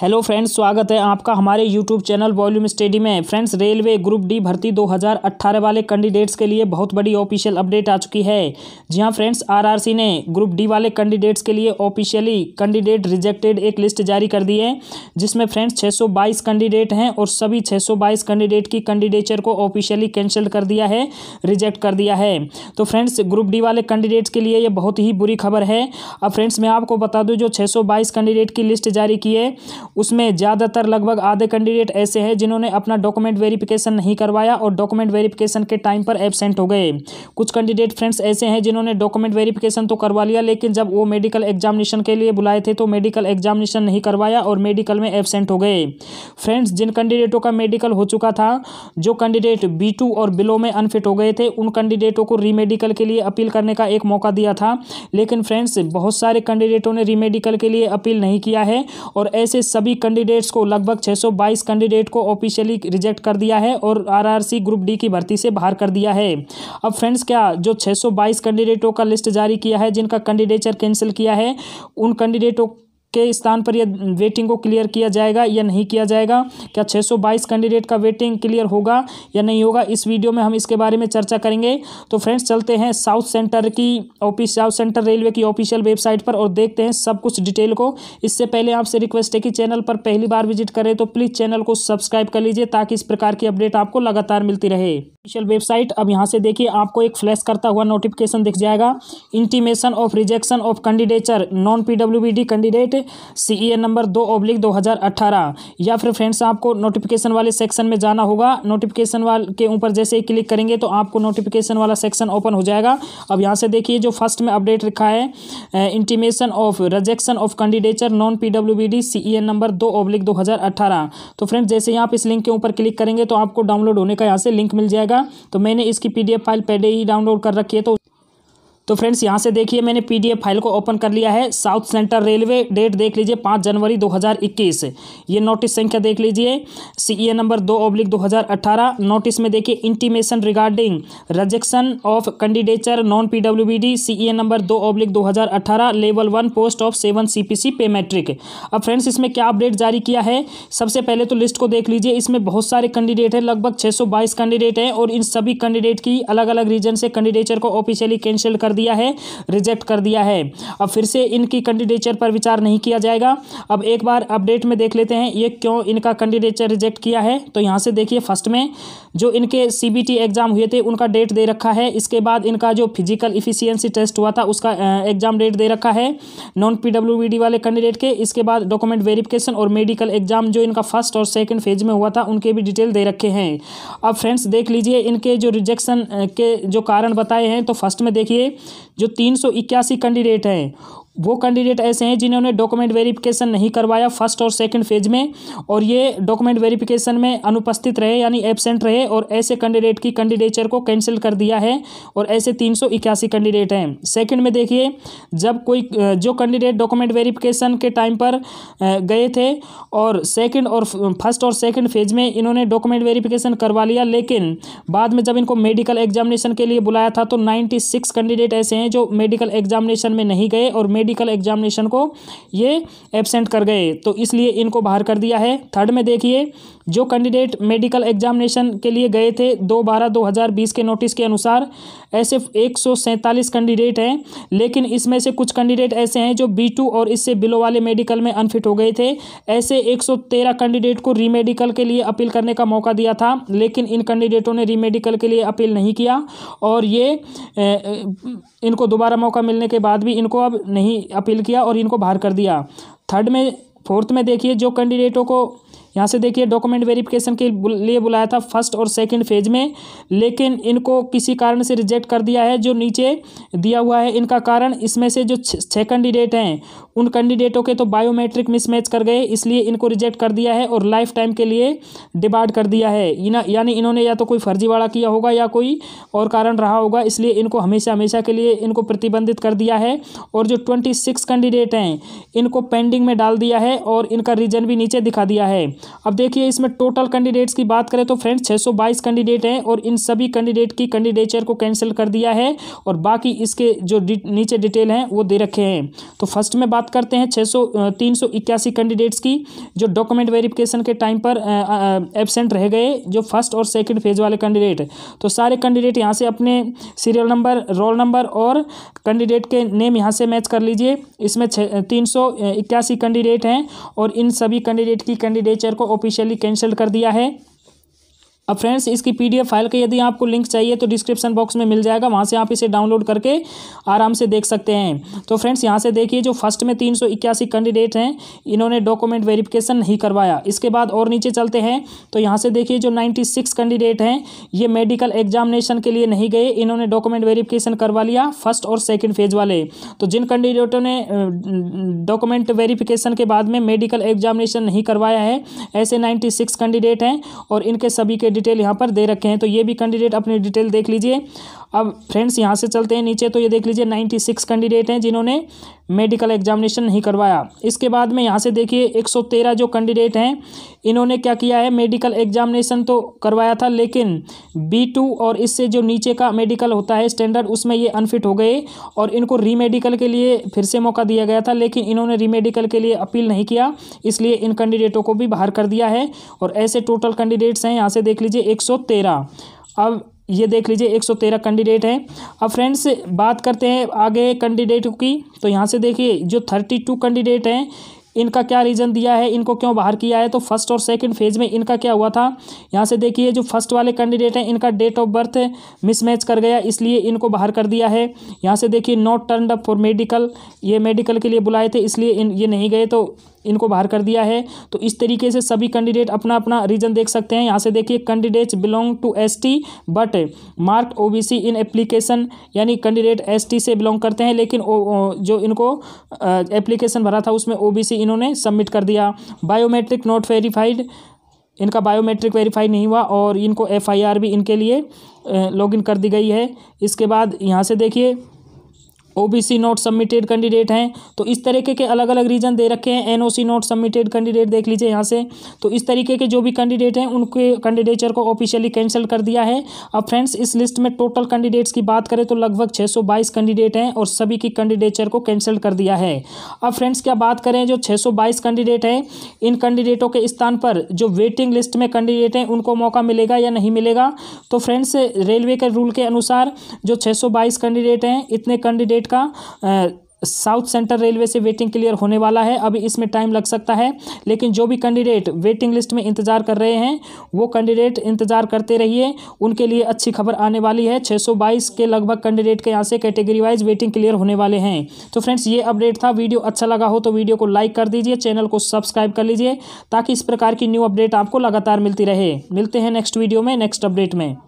hello friends स्वागत है आपका हमारे यूट्यूब चैनल वॉल्यूम स्टडी में फ्रेंड्स रेलवे ग्रुप डी भर्ती 2018 वाले कैंडिडेट्स के लिए बहुत बड़ी ऑफिशियल अपडेट आ चुकी है जी हां फ्रेंड्स आरआरसी ने ग्रुप डी वाले कैंडिडेट्स के लिए ऑफिशियली कैंडिडेट रिजेक्टेड एक लिस्ट जारी कर दी है जिसमें फ्रेंड्स छः कैंडिडेट हैं और सभी छः कैंडिडेट की कैंडिडेचर को ऑफिशियली कैंसिल कर दिया है रिजेक्ट कर दिया है तो फ्रेंड्स ग्रुप डी वाले कैंडिडेट्स के लिए ये बहुत ही बुरी खबर है अब फ्रेंड्स मैं आपको बता दूँ जो छः कैंडिडेट की लिस्ट जारी की है उसमें ज़्यादातर लगभग आधे कैंडिडेट ऐसे हैं जिन्होंने अपना डॉक्यूमेंट वेरिफिकेशन नहीं करवाया और डॉक्यूमेंट वेरिफिकेशन के टाइम पर एबसेंट हो गए कुछ कैंडिडेट फ्रेंड्स ऐसे हैं जिन्होंने डॉक्यूमेंट वेरिफिकेशन तो करवा लिया लेकिन जब वो मेडिकल एग्जामिनेशन के लिए बुलाए थे तो मेडिकल एग्जामिनेशन नहीं करवाया और मेडिकल में एबसेंट हो गए फ्रेंड्स जिन कैंडिडेटों का मेडिकल हो चुका था जो कैंडिडेट बी और बिलो में अनफिट हो गए थे उन कैंडिडेटों को रीमेडिकल के लिए अपील करने का एक मौका दिया था लेकिन फ्रेंड्स बहुत सारे कैंडिडेटों ने रीमेडिकल के लिए अपील नहीं किया है और ऐसे सभी सभी कैंडिडेट्स को लगभग 622 कैंडिडेट को ऑफिशियली रिजेक्ट कर दिया है और आरआरसी ग्रुप डी की भर्ती से बाहर कर दिया है अब फ्रेंड्स क्या जो 622 कैंडिडेटों का लिस्ट जारी किया है जिनका कैंडिडेचर कैंसिल किया है उन कैंडिडेटों के स्थान पर यह वेटिंग को क्लियर किया जाएगा या नहीं किया जाएगा क्या 622 कैंडिडेट का वेटिंग क्लियर होगा या नहीं होगा इस वीडियो में हम इसके बारे में चर्चा करेंगे तो फ्रेंड्स चलते हैं साउथ सेंटर की ऑफिस साउथ सेंटर रेलवे की ऑफिशियल वेबसाइट पर और देखते हैं सब कुछ डिटेल को इससे पहले आपसे रिक्वेस्ट है कि चैनल पर पहली बार विजिट करें तो प्लीज़ चैनल को सब्सक्राइब कर लीजिए ताकि इस प्रकार की अपडेट आपको लगातार मिलती रहे ऑफिशियल वेबसाइट अब यहाँ से देखिए आपको एक फ्लैश करता हुआ नोटिफिकेशन दिख जाएगा intimation of rejection of candidature non PWBD candidate CEA number दो ओब्लिक अट्ठारह या फिर फ्रेंड्स आपको नोटिफिकेशन वाले सेक्शन में जाना होगा नोटिफिकेशन वाल के ऊपर जैसे ही क्लिक करेंगे तो आपको नोटिफिकेशन वाला सेक्शन ओपन हो जाएगा अब यहाँ से देखिए जो फर्स्ट में अपडेट रखा है intimation of rejection of candidature non E CEA number दो ओब्लिक 2018 तो फ्रेंड्स जैसे ही आप इस लिंक के ऊपर क्लिक करेंगे तो आपको डाउनलोड होने का यहाँ से लिंक मिल जाएगा तो मैंने इसकी पी फाइल पहले ही डाउनलोड कर रखी है तो तो फ्रेंड्स यहाँ से देखिए मैंने पीडीएफ फाइल को ओपन कर लिया है साउथ सेंट्रल रेलवे डेट देख लीजिए पाँच जनवरी 2021 ये नोटिस संख्या देख लीजिए सीईए नंबर दो ओब्लिक 2018 नोटिस में देखिए intimation regarding rejection of candidature non PWBD CEA number दो oblique 2018 level one post of seven C pay matrix अब फ्रेंड्स इसमें क्या अपडेट जारी किया है सबसे पहले तो लिस्ट को देख लीजिए इसमें बहुत सारे कैंडिडेट हैं लगभग बाईस कैंडिडेट हैं और इन सभी कैंडिडेट की अलग अलग रीजन से कैंडिडेचर को ऑफिशियली कैंसिल कर दिया है रिजेक्ट कर दिया है अब फिर से इनकी कैंडिडेचर पर विचार नहीं किया जाएगा अब एक बार अपडेट में देख लेते हैं ये क्यों इनका कैंडिडेचर रिजेक्ट किया है तो यहाँ से देखिए फर्स्ट में जो इनके सी एग्ज़ाम हुए थे उनका डेट दे रखा है इसके बाद इनका जो फिजिकल इफिशियंसी टेस्ट हुआ था उसका एग्ज़ाम डेट दे रखा है नॉन पी वाले कैंडिडेट के इसके बाद डॉक्यूमेंट वेरिफिकेशन और मेडिकल एग्ज़ाम जो इनका फर्स्ट और सेकेंड फेज में हुआ था उनके भी डिटेल दे रखे हैं अब फ्रेंड्स देख लीजिए इनके जो रिजेक्शन के जो कारण बताए हैं तो फर्स्ट में देखिए जो तीन कैंडिडेट हैं वो कैंडिडेट ऐसे हैं जिन्होंने डॉक्यूमेंट वेरिफिकेशन नहीं करवाया फर्स्ट और सेकंड फेज में और ये डॉक्यूमेंट वेरिफिकेशन में अनुपस्थित रहे यानी एबसेंट रहे और ऐसे कैंडिडेट की कैंडिडेचर को कैंसिल कर दिया है और ऐसे तीन कैंडिडेट हैं सेकेंड में देखिए जब कोई जो कैंडिडेट डॉक्यूमेंट वेरीफिकेशन के टाइम पर गए थे और सेकेंड और फर्स्ट और सेकेंड फेज में इन्होंने डॉक्यूमेंट वेरीफ़िकेशन करवा लिया लेकिन बाद में जब इनको मेडिकल एग्जामिनेशन के लिए बुलाया था तो नाइन्टी कैंडिडेट ऐसे हैं जो मेडिकल एग्जामिनेशन में नहीं गए और मेडिकल मेडिकल एग्जामिनेशन को ये एबसेंट कर गए तो इसलिए इनको बाहर कर दिया है थर्ड में देखिए जो कैंडिडेट मेडिकल एग्जामिनेशन के लिए गए थे दो बारह दो हज़ार बीस के नोटिस के अनुसार ऐसे एक सौ सैंतालीस कैंडिडेट हैं लेकिन इसमें से कुछ कैंडिडेट ऐसे हैं जो बी टू और इससे बिलो वाले मेडिकल में अनफिट हो गए थे ऐसे एक सौ तेरह कैंडिडेट को रीमेडिकल के लिए अपील करने का मौका दिया था लेकिन इन कैंडिडेटों ने रीमेडिकल के लिए अपील नहीं किया और ये इनको दोबारा मौका मिलने के बाद भी इनको अब नहीं नहीं अपील किया और इनको बाहर कर दिया थर्ड में फोर्थ में देखिए जो कैंडिडेटों को यहाँ से देखिए डॉक्यूमेंट वेरिफिकेशन के लिए बुलाया था फर्स्ट और सेकेंड फेज में लेकिन इनको किसी कारण से रिजेक्ट कर दिया है जो नीचे दिया हुआ है इनका कारण इसमें से जो छः कैंडिडेट हैं उन कैंडिडेटों के तो बायोमेट्रिक मिसमैच कर गए इसलिए इनको रिजेक्ट कर दिया है और लाइफ टाइम के लिए डिबार्ड कर दिया है यानी इन्होंने या तो कोई फर्जीवाड़ा किया होगा या कोई और कारण रहा होगा इसलिए इनको हमेशा हमेशा के लिए इनको प्रतिबंधित कर दिया है और जो ट्वेंटी सिक्स कैंडिडेट हैं इनको पेंडिंग में डाल दिया है और इनका रीजन भी नीचे दिखा दिया है अब देखिए इसमें टोटल कैंडिडेट्स की बात करें तो फ्रेंड्स सौ बाईस कैंडिडेट हैं और इन सभी कैंडिडेट की कैंडिडेचर को कैंसिल कर दिया है और बाकी इसके जो नीचे डिटेल हैं वो दे रखे हैं तो फर्स्ट में बात करते हैं छः सौ कैंडिडेट्स की जो डॉक्यूमेंट वेरिफिकेशन के टाइम पर एबसेंट रह गए जो फर्स्ट और सेकेंड फेज वाले कैंडिडेट तो सारे कैंडिडेट यहाँ से अपने सीरियल नंबर रोल नंबर और कैंडिडेट के नेम यहाँ से मैच कर लीजिए इसमें तीन कैंडिडेट हैं और इन सभी कैंडिडेट की कैंडिडेचर लेक्चर को ऑफिशियली कैंसिल कर दिया है अब फ्रेंड्स इसकी पीडीएफ फाइल का यदि आपको लिंक चाहिए तो डिस्क्रिप्शन बॉक्स में मिल जाएगा वहाँ से आप इसे डाउनलोड करके आराम से देख सकते हैं तो फ्रेंड्स यहाँ से देखिए जो फर्स्ट में तीन कैंडिडेट हैं इन्होंने डॉक्यूमेंट वेरिफिकेशन नहीं करवाया इसके बाद और नीचे चलते हैं तो यहाँ से देखिए जो नाइन्टी कैंडिडेट हैं ये मेडिकल एग्जामिनेशन के लिए नहीं गए इन्होंने डॉक्यूमेंट वेरिफिकेशन करवा लिया फर्स्ट और सेकेंड फेज वाले तो जिन कैंडिडेटों ने डॉक्यूमेंट वेरिफिकेशन के बाद में मेडिकल एग्जामिनेशन नहीं करवाया है ऐसे नाइन्टी कैंडिडेट हैं और इनके सभी के डिटेल यहाँ पर दे रखे हैं तो ये भी कैंडिडेट अपनी डिटेल देख लीजिए अब फ्रेंड्स यहाँ से चलते हैं नीचे तो ये देख लीजिए नाइन्टी सिक्स कैंडिडेट हैं जिन्होंने मेडिकल एग्जामिनेशन नहीं करवाया इसके बाद में यहाँ से देखिए एक सौ तेरह जो कैंडिडेट हैं इन्होंने क्या किया है मेडिकल एग्जामिनेशन तो करवाया था लेकिन बी टू और इससे जो नीचे का मेडिकल होता है स्टैंडर्ड उसमें ये अनफिट हो गए और इनको रीमेडिकल के लिए फिर से मौका दिया गया था लेकिन इन्होंने रीमेडिकल के लिए अपील नहीं किया इसलिए इन कैंडिडेटों को भी बाहर कर दिया है और ऐसे टोटल कैंडिडेट्स हैं यहाँ से देख लीजिए एक अब ये देख लीजिए 113 कैंडिडेट हैं अब फ्रेंड्स बात करते हैं आगे कैंडिडेट की तो यहाँ से देखिए जो 32 कैंडिडेट हैं इनका क्या रीज़न दिया है इनको क्यों बाहर किया है तो फर्स्ट और सेकंड फेज़ में इनका क्या हुआ था यहाँ से देखिए जो फर्स्ट वाले कैंडिडेट हैं इनका डेट ऑफ बर्थ मिसमैच कर गया इसलिए इनको बाहर कर दिया है यहाँ से देखिए not turn up for medical ये मेडिकल के लिए बुलाए थे इसलिए इन ये नहीं गए तो इनको बाहर कर दिया है तो इस तरीके से सभी कैंडिडेट अपना अपना रीजन देख सकते हैं यहाँ से देखिए candidates belong to S T but mark O B C in application यानी कैंडिडेट एस टी से बिलोंग करते हैं लेकिन ओ, जो इनको एप्लीकेशन भरा था उसमें ओ बी सी इन्होंने सबमिट कर दिया बायोमेट्रिक नॉट वेरीफाइड इनका बायोमेट्रिक वेरीफाई नहीं हुआ और इनको एफ भी इनके लिए लॉगिन कर दी गई है इसके बाद यहाँ से देखिए ओबीसी नोट सबमिटेड कैंडिडेट हैं तो इस तरीके के अलग अलग रीजन दे रखे हैं एनओसी नोट सबमिटेड कैंडिडेट देख लीजिए यहाँ से तो इस तरीके के जो भी कैंडिडेट हैं उनके कैंडिडेचर को ऑफिशियली कैंसिल कर दिया है अब फ्रेंड्स इस लिस्ट में टोटल कैंडिडेट्स की बात करें तो लगभग छः कैंडिडेट हैं और सभी की कैंडिडेचर को कैंसिल कर दिया है अब फ्रेंड्स क्या बात करें जो छः कैंडिडेट हैं इन कैंडिडेटों के स्थान पर जो वेटिंग लिस्ट में कैंडिडेट हैं उनको मौका मिलेगा या नहीं मिलेगा तो फ्रेंड्स रेलवे के रूल के अनुसार जो बाईस कैंडिडेट हैं इतने कैंडिडेट का साउथ सेंट्रल रेलवे से वेटिंग क्लियर होने वाला है अभी इसमें टाइम लग सकता है लेकिन जो भी कैंडिडेट वेटिंग लिस्ट में इंतजार कर रहे हैं वो कैंडिडेट इंतजार करते रहिए उनके लिए अच्छी खबर आने वाली है 622 के लगभग कैंडिडेट के यहाँ से कैटेगरी वाइज वेटिंग क्लियर होने वाले हैं तो फ्रेंड्स ये अपडेट था वीडियो अच्छा लगा हो तो वीडियो को लाइक कर दीजिए चैनल को सब्सक्राइब कर लीजिए ताकि इस प्रकार की न्यू अपडेट आपको लगातार मिलती रहे मिलते हैं नेक्स्ट वीडियो में नेक्स्ट अपडेट में